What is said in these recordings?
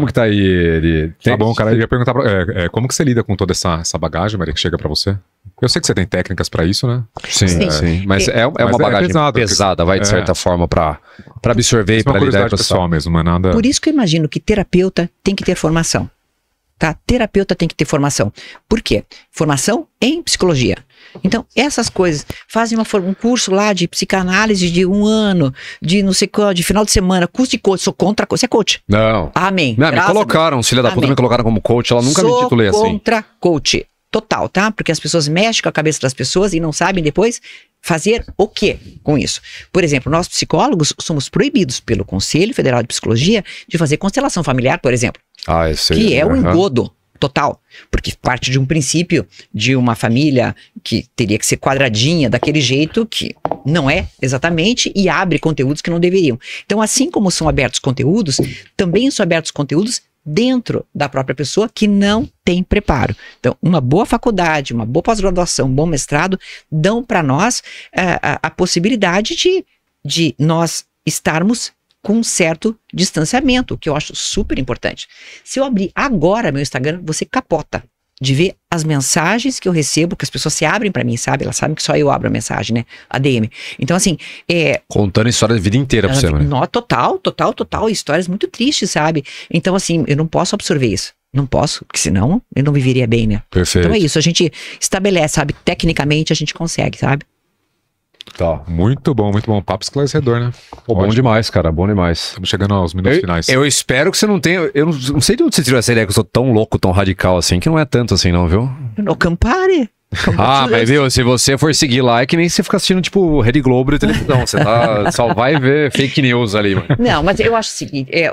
Como que tá aí ele? Tem... Tá bom, cara, eu ia perguntar pra, é, é, como que você lida com toda essa, essa bagagem, Maria, que chega para você? Eu sei que você tem técnicas para isso, né? Sim, é, sim. sim. Mas é, é, é uma mas é bagagem pesado, pesada, vai de certa forma para absorver e para lidar com pessoal mesmo, não é nada. Por isso que eu imagino que terapeuta tem que ter formação. Tá? Terapeuta tem que ter formação. Por quê? Formação em psicologia, então, essas coisas. Fazem uma, um curso lá de psicanálise de um ano, de não sei qual, de final de semana, curso de coach. Sou contra coach. Você é coach? Não. Amém. Não, me colocaram, filha da Amém. puta, me colocaram como coach. Ela nunca Sou me titulei assim. contra coach. Total, tá? Porque as pessoas mexem com a cabeça das pessoas e não sabem depois fazer o que com isso? Por exemplo, nós psicólogos somos proibidos pelo Conselho Federal de Psicologia de fazer constelação familiar, por exemplo. Ah, é sei. Que é o uhum. um engodo total, porque parte de um princípio de uma família que teria que ser quadradinha daquele jeito que não é exatamente e abre conteúdos que não deveriam. Então, assim como são abertos conteúdos, também são abertos conteúdos dentro da própria pessoa que não tem preparo. Então, uma boa faculdade, uma boa pós-graduação, um bom mestrado dão para nós a, eh, a, a possibilidade de, de nós estarmos com um certo distanciamento, que eu acho super importante. Se eu abrir agora meu Instagram, você capota de ver as mensagens que eu recebo, que as pessoas se abrem para mim, sabe? Elas sabem que só eu abro a mensagem, né? A DM. Então, assim, é... Contando histórias da vida inteira pra você, né? total, total, total. Histórias muito tristes, sabe? Então, assim, eu não posso absorver isso. Não posso, porque senão eu não viveria bem, né? Então, Perfeito. Então é isso, a gente estabelece, sabe? Tecnicamente a gente consegue, sabe? Tá. Muito bom, muito bom. Papo esclarecedor, né? Pô, bom demais, cara. Bom demais. Estamos chegando aos minutos eu, finais. Eu espero que você não tenha. Eu não, sei de onde você tirou essa ideia que eu sou tão louco, tão radical assim, que não é tanto assim, não, viu? No Campari. Ah, mas viu, se você for seguir lá, é que nem você fica assistindo, tipo, Rede Globo e televisão. Você tá, só vai ver fake news ali. Mano. Não, mas eu acho o seguinte: é,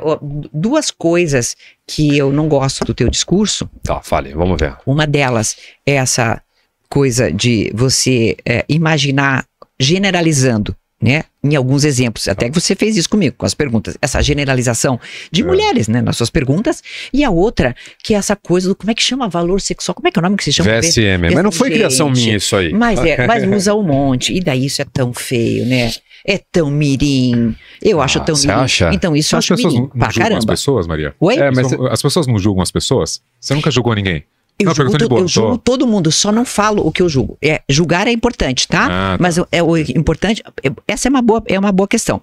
duas coisas que eu não gosto do teu discurso. Tá, fale, vamos ver. Uma delas é essa coisa de você é, imaginar generalizando, né? Em alguns exemplos, até que você fez isso comigo, com as perguntas. Essa generalização de é. mulheres, né? Nas suas perguntas. E a outra, que é essa coisa do como é que chama valor sexual? Como é que é o nome que se chama? VSM. Mas não foi criação minha isso aí. Mas, é, mas usa um monte. E daí isso é tão feio, né? É tão mirim. Eu acho ah, tão mirim. Acha? Então isso eu acho pessoas mirim. Não, julgam caramba. as pessoas, Maria? Oi? É, mas as pessoas não julgam as pessoas? Você nunca julgou ninguém? Eu, não, é julgo, boa, eu julgo todo mundo, só não falo o que eu julgo. É, julgar é importante, tá? Ah, tá. Mas é o importante. É, essa é uma boa, é uma boa questão.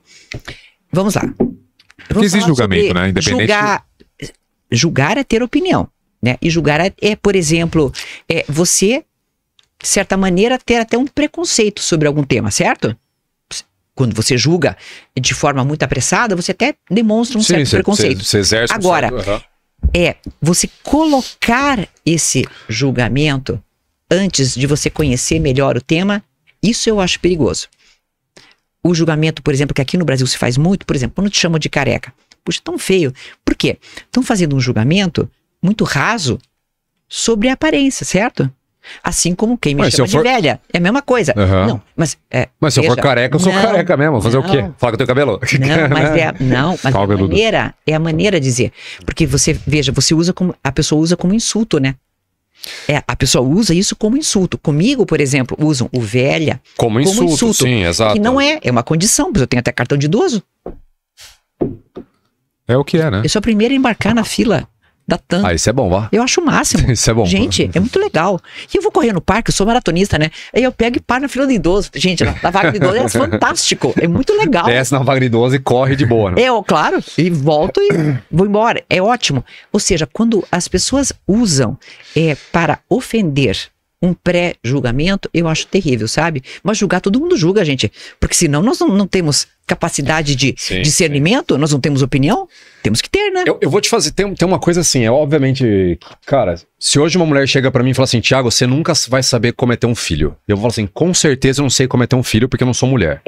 Vamos lá. Porque existe julgamento, né? Independente. Julgar, julgar é ter opinião, né? E julgar é, é por exemplo, é você, de certa maneira, ter até um preconceito sobre algum tema, certo? Quando você julga de forma muito apressada, você até demonstra um sim, certo cê, preconceito. Você exerce Agora, um certo, uhum é você colocar esse julgamento antes de você conhecer melhor o tema. Isso eu acho perigoso. O julgamento, por exemplo, que aqui no Brasil se faz muito, por exemplo, quando te chamam de careca. Puxa, tão feio. Por quê? Estão fazendo um julgamento muito raso sobre a aparência, certo? Assim como quem me mas chama de velha. É a mesma coisa. Uhum. Não, mas, é, mas se veja, eu for careca, eu sou não, careca mesmo. Fazer não, o quê? Fala com teu cabelo. Não, mas é, não, mas a maneira, é a maneira de dizer. Porque você, veja, você usa como. A pessoa usa como insulto, né? É, a pessoa usa isso como insulto. Comigo, por exemplo, usam o velha como, como insulto, insulto, Sim, exato. Que não é, é uma condição, porque eu tenho até cartão de idoso. É o que é, né? Eu sou a primeira a embarcar na fila da TAM. Ah, isso é bom, vá. Eu acho o máximo. isso é bom. Gente, é muito legal. E eu vou correr no parque, eu sou maratonista, né? Aí eu pego e paro na fila de idoso. Gente, na, vaga de idoso é fantástico. É muito legal. Desce na vaga de idoso e corre de boa, né? Eu, é, claro. E volto e vou embora. É ótimo. Ou seja, quando as pessoas usam é, para ofender um pré-julgamento, eu acho terrível, sabe? Mas julgar, todo mundo julga, gente. Porque senão nós não, não temos capacidade de sim, discernimento, sim. nós não temos opinião, temos que ter, né? Eu, eu, vou te fazer, tem, tem uma coisa assim, é obviamente, cara, se hoje uma mulher chega para mim e fala assim, Tiago, você nunca vai saber cometer um filho. Eu falar assim, com certeza eu não sei cometer um filho porque eu não sou mulher.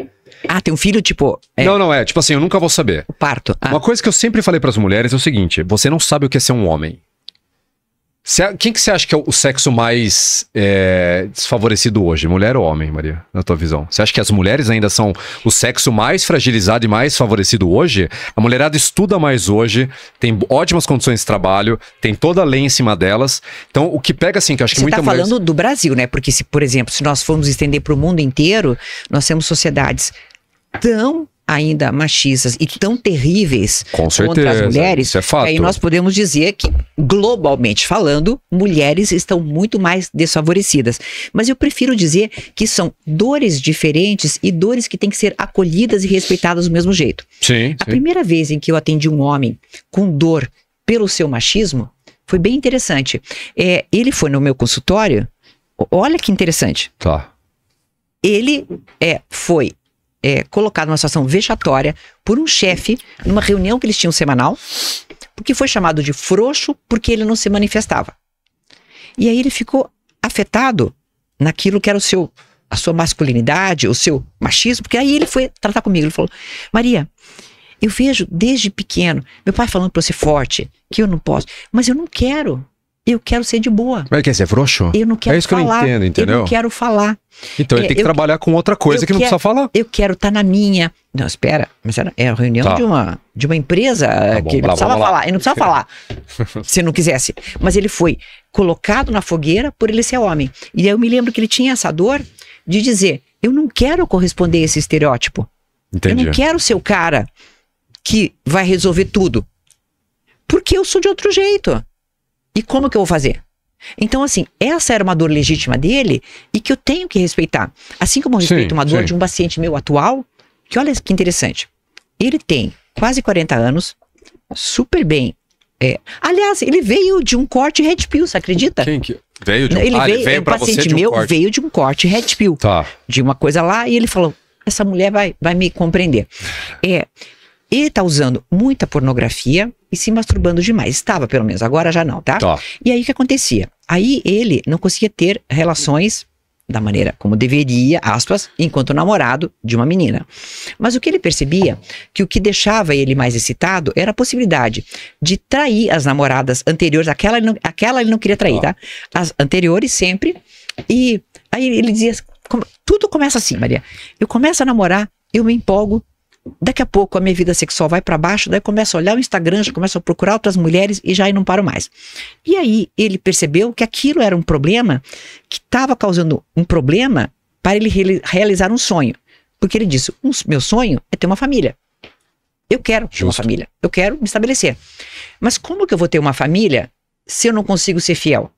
Ah, tem um filho, tipo. É... Não, não, é. Tipo assim, eu nunca vou saber. O parto. Ah. Uma coisa que eu sempre falei para as mulheres é o seguinte: você não sabe o que é ser um homem. Cê, quem que você acha que é o sexo mais é, desfavorecido hoje, mulher ou homem, Maria, na tua visão? Você acha que as mulheres ainda são o sexo mais fragilizado e mais favorecido hoje? A mulherada estuda mais hoje, tem ótimas condições de trabalho, tem toda a lei em cima delas. Então, o que pega assim, que eu acho que você muita tá mulher... falando do Brasil, né? Porque se, por exemplo, se nós formos estender para o mundo inteiro, nós temos sociedades tão ainda machistas e tão terríveis Com certeza, contra as mulheres, isso é fato. aí nós podemos dizer que, globalmente falando, mulheres estão muito mais desfavorecidas. Mas eu prefiro dizer que são dores diferentes e dores que têm que ser acolhidas e respeitadas do mesmo jeito. Sim. A sim. primeira vez em que eu atendi um homem com dor pelo seu machismo foi bem interessante. É, ele foi no meu consultório. Olha que interessante. Tá. Ele é, foi é, colocado numa situação vexatória por um chefe, numa reunião que eles tinham semanal, porque foi chamado de frouxo porque ele não se manifestava. E aí ele ficou afetado naquilo que era o seu a sua masculinidade, o seu machismo, porque aí ele foi tratar comigo, ele falou: "Maria, eu vejo desde pequeno meu pai falando para eu ser forte, que eu não posso, mas eu não quero. Eu quero ser de boa. Mas quer ser frouxo? Eu não quero falar. É isso falar, que eu não entendo, entendeu? Eu não quero falar. Então é, ele tem que trabalhar com outra coisa que não precisa falar. Eu quero estar tá na minha. Não, espera. Mas era, é, é a reunião tá. de, uma, de uma empresa tá bom, que ele não tá precisava falar. Ele não precisava falar se não quisesse. Mas ele foi colocado na fogueira por ele ser homem. E aí eu me lembro que ele tinha essa dor de dizer: eu não quero corresponder a esse estereótipo. Entendi. Eu não quero ser o cara que vai resolver tudo. Porque eu sou de outro jeito. E como que eu vou fazer? Então, assim, essa era uma dor legítima dele e que eu tenho que respeitar. Assim como eu respeito sim, uma dor sim. de um paciente meu atual, que olha que interessante. Ele tem quase 40 anos, super bem. É. Aliás, ele veio de um corte red pill, você acredita? Quem que... Veio de um, ele ah, veio, ele veio é um paciente um meu corte. veio de um corte red pill. Tá. De uma coisa lá, e ele falou: essa mulher vai, vai me compreender. É, e tá usando muita pornografia e se masturbando demais. Estava, pelo menos, agora já não, tá? tá. E aí o que acontecia? Aí ele não conseguia ter relações da maneira como deveria, aspas, enquanto namorado de uma menina. Mas o que ele percebia que o que deixava ele mais excitado era a possibilidade de trair as namoradas anteriores, aquela ele não, aquela ele não queria trair, tá? As anteriores sempre. E aí ele dizia, tudo começa assim, Maria. Eu começo a namorar, eu me empolgo, daqui a pouco a minha vida sexual vai para baixo, daí começa a olhar o Instagram, já começa a procurar outras mulheres e já aí não paro mais. E aí ele percebeu que aquilo era um problema que estava causando um problema para ele realizar um sonho. Porque ele disse: um, meu sonho é ter uma família. Eu quero ter uma família. Eu quero me estabelecer. Mas como que eu vou ter uma família se eu não consigo ser fiel?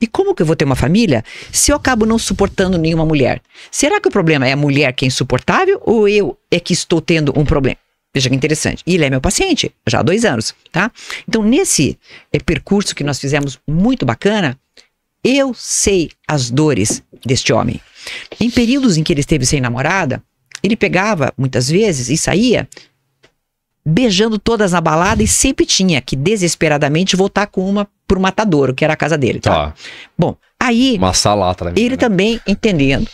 E como que eu vou ter uma família se eu acabo não suportando nenhuma mulher? Será que o problema é a mulher que é insuportável ou eu é que estou tendo um problema? Veja que interessante. E ele é meu paciente, já há dois anos, tá? Então, nesse é, percurso que nós fizemos muito bacana, eu sei as dores deste homem. Em períodos em que ele esteve sem namorada, ele pegava, muitas vezes, e saía beijando todas na balada e sempre tinha que desesperadamente voltar com uma pro matadouro, que era a casa dele, tá? tá. Bom, aí uma salata, né? ele né? também entendendo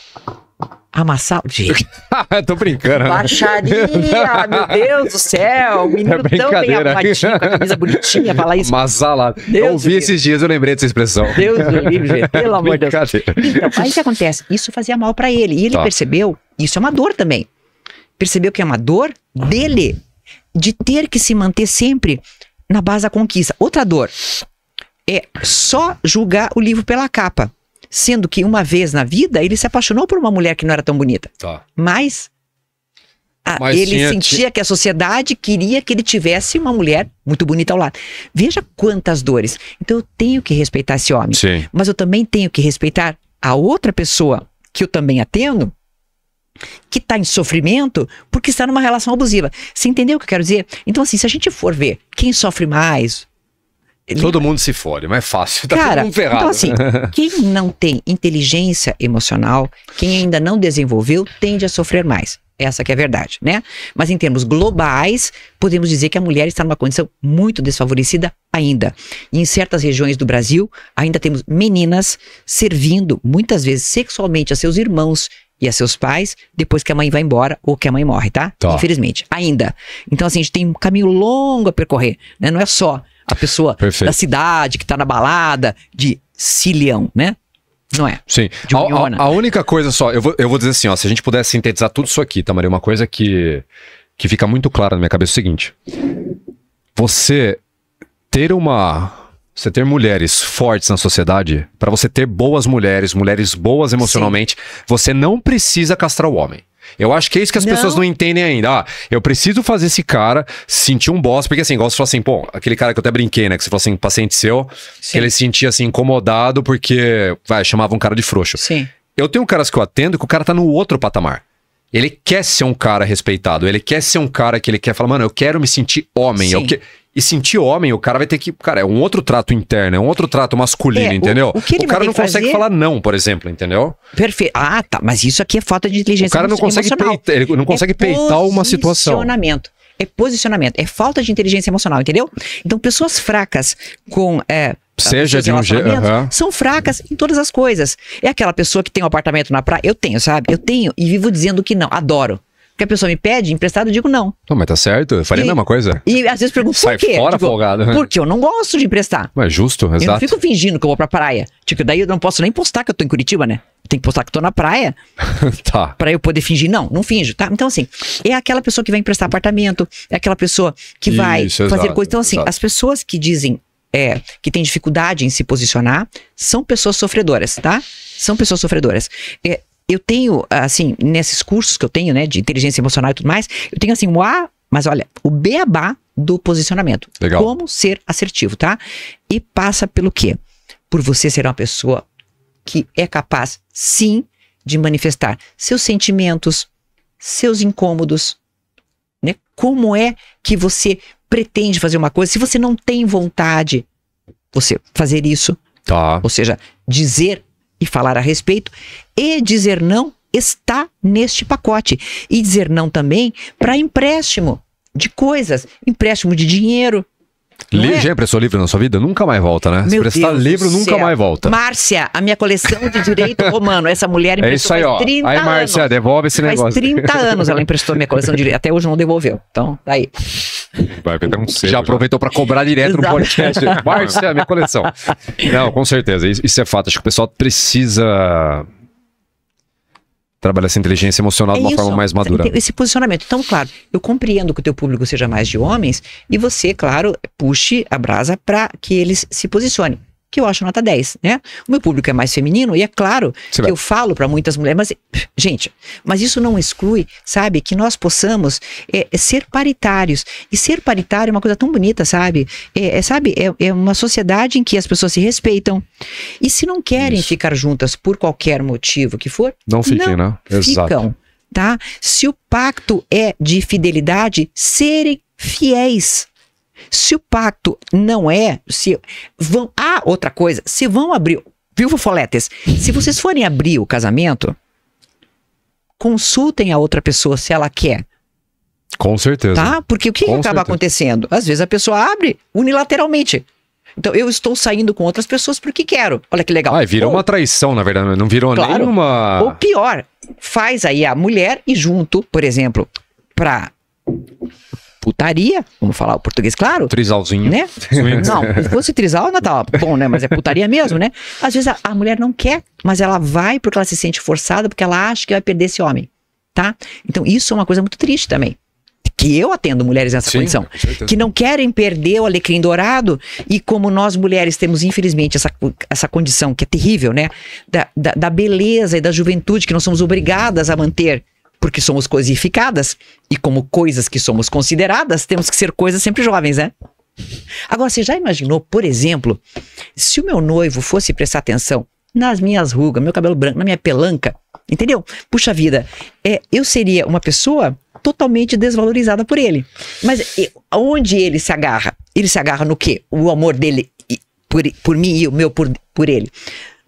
amassar. Gente. Tô brincando. Né? Baixaria, meu Deus do céu. É menino é tão bem arrumadinho, com a camisa bonitinha, falar isso. Amassar Eu ouvi esses dias, eu lembrei dessa expressão. Deus do livre, gente. Pelo amor de Deus. Então, aí o que acontece? Isso fazia mal para ele. E ele tá. percebeu, isso é uma dor também. Percebeu que é uma dor dele de ter que se manter sempre na base da conquista. Outra dor é só julgar o livro pela capa. Sendo que uma vez na vida ele se apaixonou por uma mulher que não era tão bonita. Tá. Mas, a, ah, Mas ele tinha, sentia que... que a sociedade queria que ele tivesse uma mulher muito bonita ao lado. Veja quantas dores. Então eu tenho que respeitar esse homem. Sim. Mas eu também tenho que respeitar a outra pessoa que eu também atendo, que está em sofrimento porque está numa relação abusiva. Você entendeu o que eu quero dizer? Então, assim, se a gente for ver quem sofre mais. Todo mundo se fode, mas é fácil. Tá Cara, todo mundo ferrado. Então, assim, quem não tem inteligência emocional, quem ainda não desenvolveu, tende a sofrer mais. Essa que é a verdade, né? Mas em termos globais, podemos dizer que a mulher está numa condição muito desfavorecida ainda. em certas regiões do Brasil, ainda temos meninas servindo, muitas vezes sexualmente, a seus irmãos e a seus pais depois que a mãe vai embora ou que a mãe morre, tá? Infelizmente, ainda. Então, assim, a gente tem um caminho longo a percorrer, né? Não é só a pessoa Perfeito. da cidade que tá na balada de Cilião, né? Não é? Sim. A, a, a, única coisa só, eu vou, eu vou dizer assim, ó, se a gente pudesse sintetizar tudo isso aqui, tá, Maria? Uma coisa que, que fica muito clara na minha cabeça é o seguinte. Você ter uma você ter mulheres fortes na sociedade, para você ter boas mulheres, mulheres boas emocionalmente, Sim. você não precisa castrar o homem. Eu acho que é isso que as não. pessoas não entendem ainda. Ah, eu preciso fazer esse cara sentir um boss, porque assim, igual você falou assim, pô, aquele cara que eu até brinquei, né? Que você falou assim, paciente seu, Sim. que ele sentia assim, incomodado porque, vai, chamava um cara de frouxo. Sim. Eu tenho caras que eu atendo que o cara tá no outro patamar. Ele quer ser um cara respeitado, ele quer ser um cara que ele quer falar, mano, eu quero me sentir homem. Eu que e sentir homem, o cara vai ter que. Cara, é um outro trato interno, é um outro trato masculino, é, entendeu? O, o, que ele o cara não fazer... consegue falar não, por exemplo, entendeu? Perfeito. Ah, tá. Mas isso aqui é falta de inteligência. O cara não consegue, peita, ele não é consegue é peitar uma situação. Posicionamento. É posicionamento, é falta de inteligência emocional, entendeu? Então, pessoas fracas com. É, Seja de um jeito. Uhum. São fracas em todas as coisas. É aquela pessoa que tem um apartamento na praia. Eu tenho, sabe? Eu tenho e vivo dizendo que não. Adoro que a pessoa me pede emprestado, eu digo não. Não, mas tá certo, eu faria e, a mesma coisa. E às vezes pergunto Sai por quê? fora folgado. Né? Porque eu não gosto de emprestar. Mas é justo, exato. Eu não fico fingindo que eu vou pra praia. Tipo, daí eu não posso nem postar que eu tô em Curitiba, né? Tem que postar que eu tô na praia. tá. Pra eu poder fingir. Não, não finjo, tá? Então, assim, é aquela pessoa que vai emprestar apartamento, é aquela pessoa que vai fazer coisa. Então, assim, exato. as pessoas que dizem é, que tem dificuldade em se posicionar são pessoas sofredoras, tá? São pessoas sofredoras. É, eu tenho, assim, nesses cursos que eu tenho, né, de inteligência emocional e tudo mais, eu tenho assim, o A, mas olha, o beabá do posicionamento. Legal. Como ser assertivo, tá? E passa pelo quê? Por você ser uma pessoa que é capaz, sim, de manifestar seus sentimentos, seus incômodos, né? Como é que você pretende fazer uma coisa se você não tem vontade você fazer isso? Tá. Ou seja, dizer e falar a respeito e dizer não está neste pacote. E dizer não também para empréstimo de coisas, empréstimo de dinheiro. Li, é? Já emprestou livro na sua vida? Nunca mais volta, né? Meu Se Deus livro, nunca mais volta. Márcia, a minha coleção de direito romano. Essa mulher é emprestou é isso aí, ó. 30 aí, Márcia, devolve esse negócio. Faz 30 anos ela emprestou minha coleção de direito. Até hoje não devolveu. Então, tá aí. Vai tá um já, já aproveitou para cobrar direto Exato. no podcast. Márcia, minha coleção. Não, com certeza. Isso é fato. Acho que o pessoal precisa trabalha essa inteligência emocional é de uma isso, forma mais madura. Então, esse posicionamento. Então, claro, eu compreendo que o teu público seja mais de homens e você, claro, puxe a brasa para que eles se posicionem que eu acho nota 10, né? O meu público é mais feminino e é claro Sim, que eu falo para muitas mulheres, mas gente, mas isso não exclui, sabe, que nós possamos é, é, ser paritários e ser paritário é uma coisa tão bonita, sabe? É, é sabe, é, é, uma sociedade em que as pessoas se respeitam e se não querem isso. ficar juntas por qualquer motivo que for, não fiquem, não né? Ficam. Exato. Tá? Se o pacto é de fidelidade, serem fiéis se o pacto não é, se vão, ah, outra coisa, se vão abrir, viu, Fofoletes? Se vocês forem abrir o casamento, consultem a outra pessoa se ela quer. Com certeza. Tá? Porque o que, que acaba certeza. acontecendo? Às vezes a pessoa abre unilateralmente. Então eu estou saindo com outras pessoas porque quero. Olha que legal. Ah, virou Ou, uma traição, na verdade, não virou claro, nenhuma. Ou pior, faz aí a mulher e junto, por exemplo, para putaria, vamos falar o português claro. Trisalzinho. Né? Não, se fosse trisal, não tava bom, né? Mas é putaria mesmo, né? Às vezes a, a mulher não quer, mas ela vai porque ela se sente forçada, porque ela acha que vai perder esse homem, tá? Então isso é uma coisa muito triste também que eu atendo mulheres nessa Sim, condição, que não querem perder o alecrim dourado, e como nós mulheres temos, infelizmente, essa, essa condição que é terrível, né? Da, da, da beleza e da juventude que nós somos obrigadas a manter porque somos coisificadas e como coisas que somos consideradas, temos que ser coisas sempre jovens, né? Agora, você já imaginou, por exemplo, se o meu noivo fosse prestar atenção nas minhas rugas, meu cabelo branco, na minha pelanca, entendeu? Puxa vida, é, eu seria uma pessoa totalmente desvalorizada por ele. Mas onde ele se agarra? Ele se agarra no quê? O amor dele por, por mim e o meu por, por ele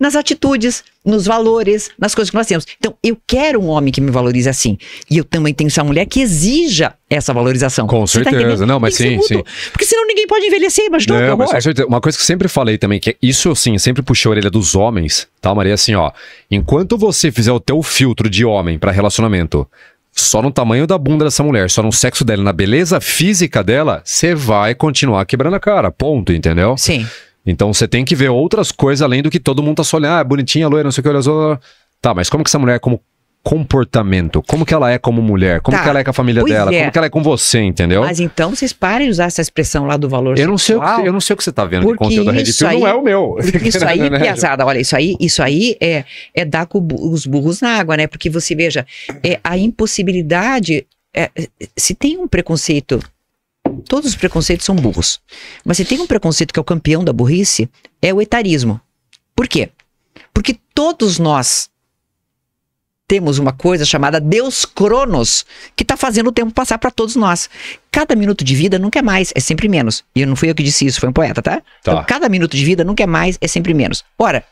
nas atitudes, nos valores, nas coisas que nós temos. Então, eu quero um homem que me valorize assim. E eu também tenho que ser uma mulher que exija essa valorização. Com Você tá certeza, tá não, mas sim, sim. porque senão ninguém pode envelhecer, imagina não, mas com certeza. Uma coisa que eu sempre falei também, que é isso assim, sempre puxei a orelha dos homens, tá, Maria? Assim, ó, enquanto você fizer o teu filtro de homem para relacionamento, só no tamanho da bunda dessa mulher, só no sexo dela, na beleza física dela, você vai continuar quebrando a cara, ponto, entendeu? Sim. Então você tem que ver outras coisas além do que todo mundo tá só olhando. Ah, é bonitinha, loira, não sei o que, olha só. Tá, mas como que essa mulher é como comportamento? Como que ela é como mulher? Como tá. que ela é com a família pois dela? É. Como que ela é com você, entendeu? Mas então vocês parem de usar essa expressão lá do valor eu não sexual, sei o que, Eu não sei o que você está vendo porque de conteúdo da rede. aí, é não é o meu. Isso aí, piazada, olha, isso aí, isso aí é, é dar com os burros na água, né? Porque você veja, é a impossibilidade... É, se tem um preconceito Todos os preconceitos são burros. Mas se tem um preconceito que é o campeão da burrice, é o etarismo. Por quê? Porque todos nós temos uma coisa chamada Deus Cronos, que está fazendo o tempo passar para todos nós. Cada minuto de vida nunca é mais, é sempre menos. E não fui eu que disse isso, foi um poeta, tá? tá. Então, cada minuto de vida nunca é mais, é sempre menos. Ora,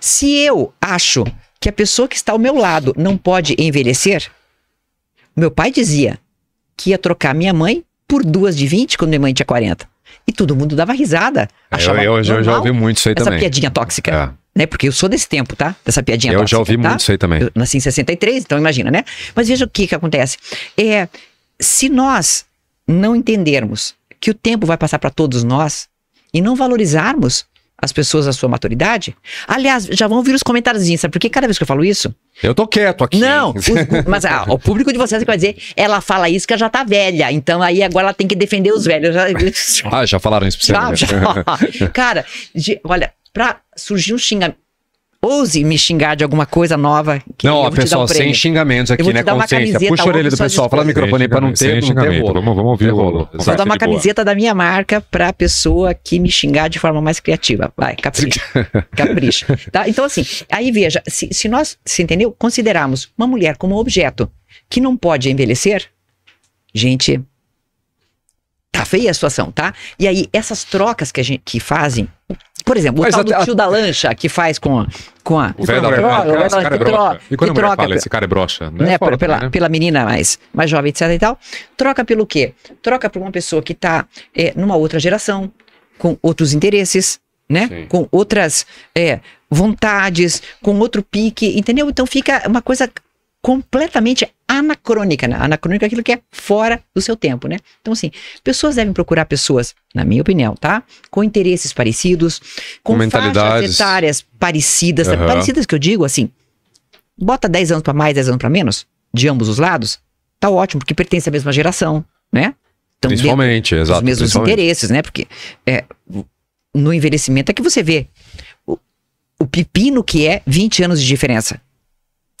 se eu acho que a pessoa que está ao meu lado não pode envelhecer, meu pai dizia que ia trocar minha mãe por duas de 20 quando minha mãe tinha 40. E todo mundo dava risada. É, Achava eu, eu, eu já ouvi muito isso aí essa também. Essa piadinha tóxica. É. Né? Porque eu sou desse tempo, tá? Dessa piadinha eu tóxica. Eu já ouvi tá? muito isso aí também. Eu nasci em 63, então imagina, né? Mas veja o que, que acontece. É, se nós não entendermos que o tempo vai passar para todos nós e não valorizarmos as pessoas a sua maturidade. Aliás, já vão vir os comentários, sabe? Porque cada vez que eu falo isso. Eu tô quieto aqui. Não, os, mas ah, o público de vocês é que vai dizer, ela fala isso que ela já tá velha, então aí agora ela tem que defender os velhos. ah, já falaram isso pra você. Já, né? já. Cara, de, olha, pra surgir um xingamento ouse me xingar de alguma coisa nova. Que não, ó, pessoal, um sem xingamentos aqui, né? Consciência. Puxa a orelha do pessoal, fala no microfone para não ter, não ter Vamos, vamos ouvir o rolo. Vou dar uma camiseta boa. da minha marca para a pessoa que me xingar de forma mais criativa. Vai, capricha. capricha. Tá? Então, assim, aí veja, se, se nós, se entendeu? Considerarmos uma mulher como objeto que não pode envelhecer, gente, tá feia a situação, tá? E aí, essas trocas que, a gente, que fazem, por exemplo, o Mas tal tio da lancha que faz com a. Com a o velho da lancha. é broxa. E quando a mulher troca, fala, esse cara é broxa. Né, né, pela, né? pela menina mais, mais jovem, etc e tal. Troca pelo quê? Troca por uma pessoa que tá é, numa outra geração, com outros interesses, né? Sim. Com outras é, vontades, com outro pique, entendeu? Então fica uma coisa completamente anacrônica. Né? Anacrônica é aquilo que é fora do seu tempo, né? Então, assim, pessoas devem procurar pessoas, na minha opinião, tá? Com interesses parecidos, com, com faixas etárias parecidas. Uhum. Parecidas que eu digo, assim, bota 10 anos para mais, 10 anos para menos, de ambos os lados, tá ótimo, porque pertence à mesma geração, né? Então, principalmente, exato. Os mesmos interesses, né? Porque é, no envelhecimento é que você vê o, o pepino que é 20 anos de diferença.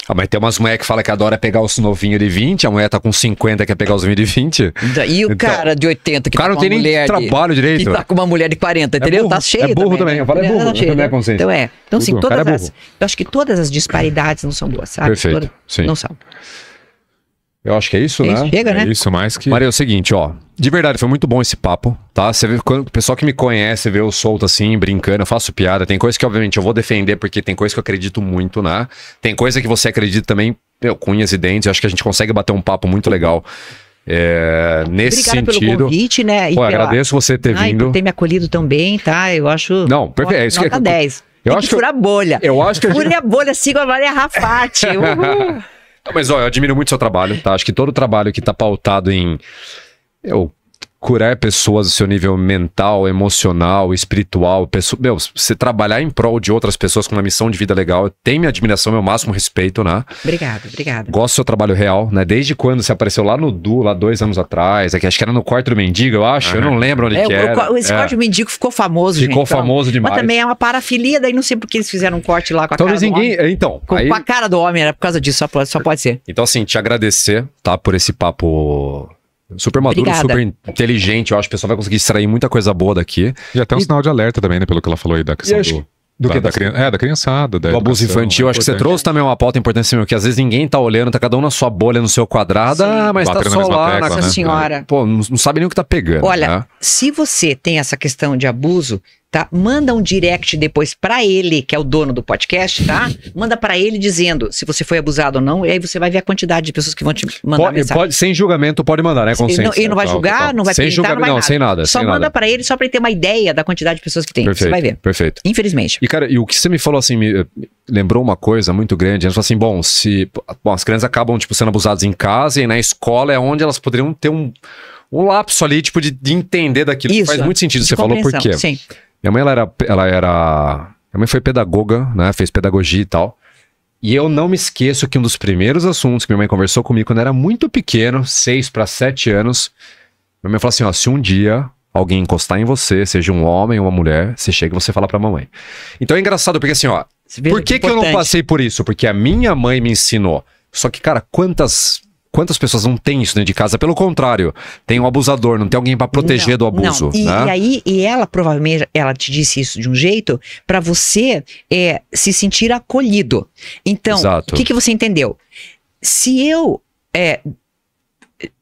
Ah, mas tem umas mulheres que falam que adora pegar os novinhos de 20, a mulher tá com 50 quer pegar os novinhos de 20. Então, e o então, cara de 80 que o cara tá não tem nem trabalho de, direito. Que tá com uma mulher de 40, é entendeu? É burro, tá é cheio. É burro também, também. eu falo é burro, tá é né? Então é. Então, assim, é todas é as. Eu acho que todas as disparidades não são boas, sabe? Perfeito. Toda, sim. Não são. Eu acho que é isso, é né? Isso, chega, é né? isso mais que. Maria, é o seguinte, ó. De verdade, foi muito bom esse papo, tá? Você vê quando o pessoal que me conhece vê eu solto assim, brincando, eu faço piada. Tem coisa que, obviamente, eu vou defender, porque tem coisa que eu acredito muito, né? Tem coisa que você acredita também, meu, cunhas e dentes. Eu acho que a gente consegue bater um papo muito legal. É, nesse Obrigada sentido. Pelo convite, né? E pô, pela... agradeço você ter Ai, vindo. Por ter me acolhido também, tá? Eu acho. Não, perfeito. É isso Nota que... 10. Eu Tem acho que, furar bolha. Eu acho que. Fure a, a bolha, siga a Maria Rafati. Mas, olha, eu admiro muito o seu trabalho, tá? Acho que todo o trabalho que tá pautado em. Eu curar pessoas, do seu nível mental, emocional, espiritual, pessoa, meu, você trabalhar em prol de outras pessoas com uma missão de vida legal, tem minha admiração, meu máximo respeito, né? Obrigado, obrigado. Gosto do seu trabalho real, né? Desde quando você apareceu lá no Du, lá dois anos atrás, aqui, é acho que era no quarto do mendigo, eu acho, uhum. eu não lembro onde é, que era. O, esse é. quarto do mendigo ficou famoso, Ficou gente, famoso então. demais. Mas também é uma parafilia, daí não sei por que eles fizeram um corte lá com a Talvez então, cara ninguém, do homem. Então, com, aí... com, a cara do homem, era por causa disso, só pode ser. Então assim, te agradecer, tá, por esse papo Super maduro, Obrigada. super inteligente. Eu acho que o pessoal vai conseguir extrair muita coisa boa daqui. E até um e... sinal de alerta também, né? Pelo que ela falou aí da questão acho... do... Do que da, da criança, é, da criançada. Da do abuso infantil. É acho que você trouxe também uma pauta importantíssima, que às vezes ninguém tá olhando, tá cada um na sua bolha, no seu quadrado, Sim, ah, mas tá só lá tecla, na né? É. senhora. Pô, não, não, sabe nem o que tá pegando. Olha, né? se você tem essa questão de abuso, tá? Manda um direct depois para ele, que é o dono do podcast, tá? Manda para ele dizendo se você foi abusado ou não, e aí você vai ver a quantidade de pessoas que vão te mandar pode, mensagem. Pode, sem julgamento pode mandar, né? Consciência. Ele não, ele não vai julgar, não vai sem julgamento, não, nada. sem nada. Só sem manda para ele só para ele ter uma ideia da quantidade de pessoas que tem. Perfeito, você vai ver. Perfeito. Infelizmente. E cara, e o que você me falou assim, me lembrou uma coisa muito grande. Ela falou assim, bom, se bom, as crianças acabam tipo sendo abusadas em casa e na escola é onde elas poderiam ter um um lapso ali, tipo, de, de entender daquilo. Isso, Faz muito sentido, você falou por quê? Sim. Minha mãe, ela era, ela era. Minha mãe foi pedagoga, né? Fez pedagogia e tal. E eu não me esqueço que um dos primeiros assuntos que minha mãe conversou comigo quando era muito pequeno, 6 para 7 anos, minha mãe falou assim: ó, se um dia alguém encostar em você, seja um homem ou uma mulher, você chega e você fala pra mamãe. Então é engraçado, porque assim, ó, é por que, que eu não passei por isso? Porque a minha mãe me ensinou. Só que, cara, quantas Quantas pessoas não têm isso dentro de casa? Pelo contrário, tem um abusador, não tem alguém para proteger não, do abuso. E, né? e, aí, e ela provavelmente ela te disse isso de um jeito para você é, se sentir acolhido. Então, o que, que você entendeu? Se eu, é,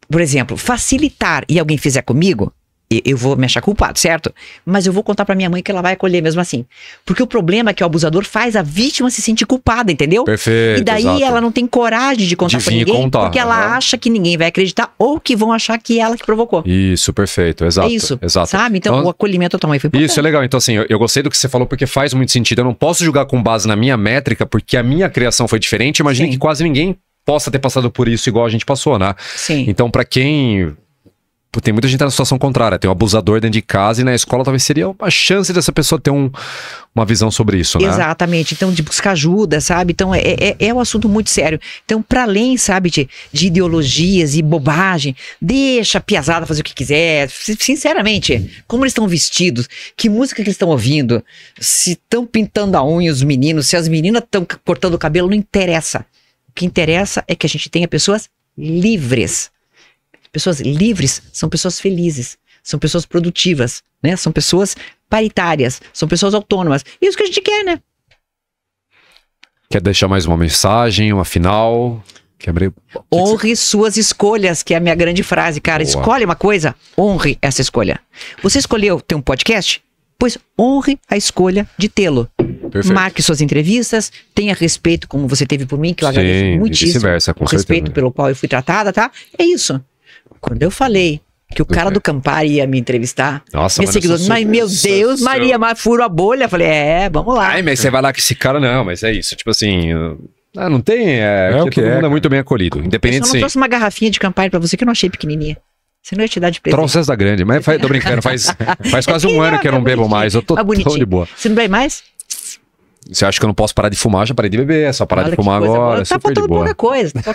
por exemplo, facilitar e alguém fizer comigo, eu vou me achar culpado, certo? Mas eu vou contar para minha mãe que ela vai acolher mesmo assim. Porque o problema é que o abusador faz a vítima se sentir culpada, entendeu? Perfeito. E daí exato. ela não tem coragem de contar de pra ninguém, contar, porque ela acha que ninguém vai acreditar ou que vão achar que ela que provocou. Isso, perfeito, exato. É isso, exato. sabe? Então, então o acolhimento também. foi importante. Isso é legal. Então assim, eu, eu, gostei do que você falou porque faz muito sentido. Eu não posso julgar com base na minha métrica porque a minha criação foi diferente. Imagina que quase ninguém possa ter passado por isso igual a gente passou, né? Sim. Então, para quem tem muita gente na situação contrária. Tem um abusador dentro de casa e na escola talvez seria uma chance dessa pessoa ter um, uma visão sobre isso, né? Exatamente. Então, de buscar ajuda, sabe? Então, é, é, é, é um assunto muito sério. Então, para além, sabe, de, de, ideologias e bobagem, deixa a piazada fazer o que quiser. Sinceramente, como eles estão vestidos, que música que eles estão ouvindo, se estão pintando a unha os meninos, se as meninas estão cortando o cabelo, não interessa. O que interessa é que a gente tenha pessoas livres. Pessoas livres são pessoas felizes, são pessoas produtivas, né? São pessoas paritárias, são pessoas autônomas. É isso que a gente quer, né? Quer deixar mais uma mensagem, uma final? Quebrei... Honre suas escolhas, que é a minha grande frase, cara. Boa. Escolhe uma coisa, honre essa escolha. Você escolheu ter um podcast? Pois honre a escolha de tê-lo. Marque suas entrevistas, tenha respeito como você teve por mim, que eu Sim, agradeço muitíssimo. E vice-versa, com certeza. respeito pelo qual eu fui tratada, tá? É isso. Quando eu falei que o cara do Campari ia me entrevistar. Nossa, me seguidor, mas meu Deus, Maria, mas furo a bolha. Eu falei, é, vamos lá. Ai, mas você vai lá com esse cara, não, mas é isso. Tipo assim. Ah, não tem. É, é o que todo é, mundo é muito bem acolhido. Independente se. Eu não trouxe uma garrafinha de Campari pra você que eu não achei pequenininha. Você não ia te dar de presente. Trouxe da grande, mas faz, tô brincando, faz, faz quase um ano que eu não bebo mais. Eu tô, tô tá de boa. Você não bebe mais? Você acha que eu não posso parar de fumar? Já parei de beber, é só parar Olha tá de fumar agora. Tá faltando pouca coisa. Tá,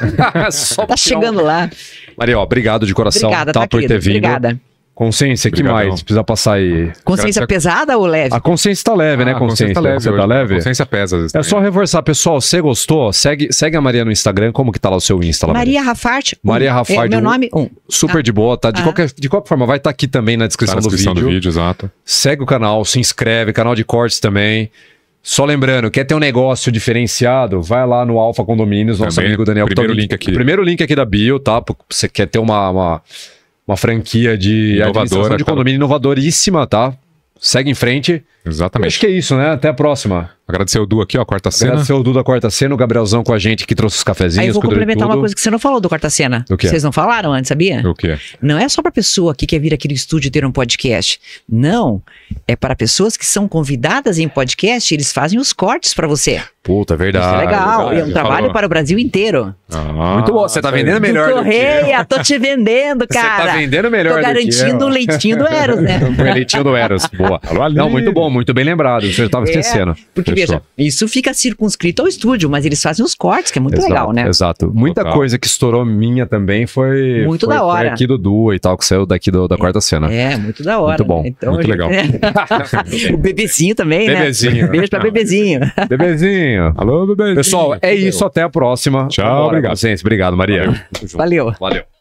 tá chegando lá. Maria, ó, obrigado de coração Obrigada, tá, tá por querido, ter vindo. Obrigada. Consciência, Obrigadão. que mais? Precisa passar aí. Consciência pesada ou leve? A consciência tá leve, né, ah, né? Consciência, consciência tá leve. Você tá leve? Consciência pesa. é só reforçar, pessoal. Você gostou? Segue, segue a Maria no Instagram. Como que tá lá o seu Insta? Lá, Maria Rafarte. Maria Rafarte. Um. É, meu nome? Um. Super ah. de boa, tá? De, ah. qualquer, de qualquer forma, vai estar tá aqui também na descrição, tá na descrição do, vídeo. do vídeo. Exato. Segue o canal, se inscreve, canal de cortes também. Só lembrando, quer ter um negócio diferenciado? Vai lá no Alfa Condomínios, nosso Também, amigo Daniel. Primeiro link aqui. Primeiro link aqui da bio, tá? Você quer ter uma, uma, uma franquia de inovadora, de condomínio inovadoríssima, tá? segue em frente. Exatamente. Acho que é isso, né? Até a próxima. Agradecer o Du aqui, ó, quarta cena. Agradecer o Du da quarta cena, o Gabrielzão com a gente que trouxe os cafezinhos. Aí eu vou complementar uma coisa que você não falou do quarta cena. O quê? Vocês não falaram antes, sabia? O quê? Não é só para pessoa que quer vir aqui no estúdio ter um podcast. Não. É para pessoas que são convidadas em podcast, eles fazem os cortes para você. Puta, é verdade. Isso é legal. É e um trabalho falou. para o Brasil inteiro. Ah, Muito bom. Você tá é vendendo melhor. Do Correia, do tô te vendendo, cara. Você tá vendendo melhor. Tô garantindo o leitinho do Eros, né? o leitinho do Eros. Boa. Não, muito bom, muito bem lembrado. Você tava é, esquecendo. Porque, veja, isso fica circunscrito ao estúdio, mas eles fazem os cortes, que é muito exato, legal, né? Exato. Muita coisa que estourou minha também foi. Muito foi, da hora. Foi aqui do Du e tal, que saiu daqui do, da é, quarta cena. É, muito da hora. Muito bom. Né? Então, muito legal. o bebezinho também, bebezinho. né? Bebezinho. Beijo pra bebezinho. Bebezinho. Alô, Pessoal, é isso. Até a próxima. Tchau, obrigado. Paciência. Obrigado, Maria. Valeu. Valeu. Valeu.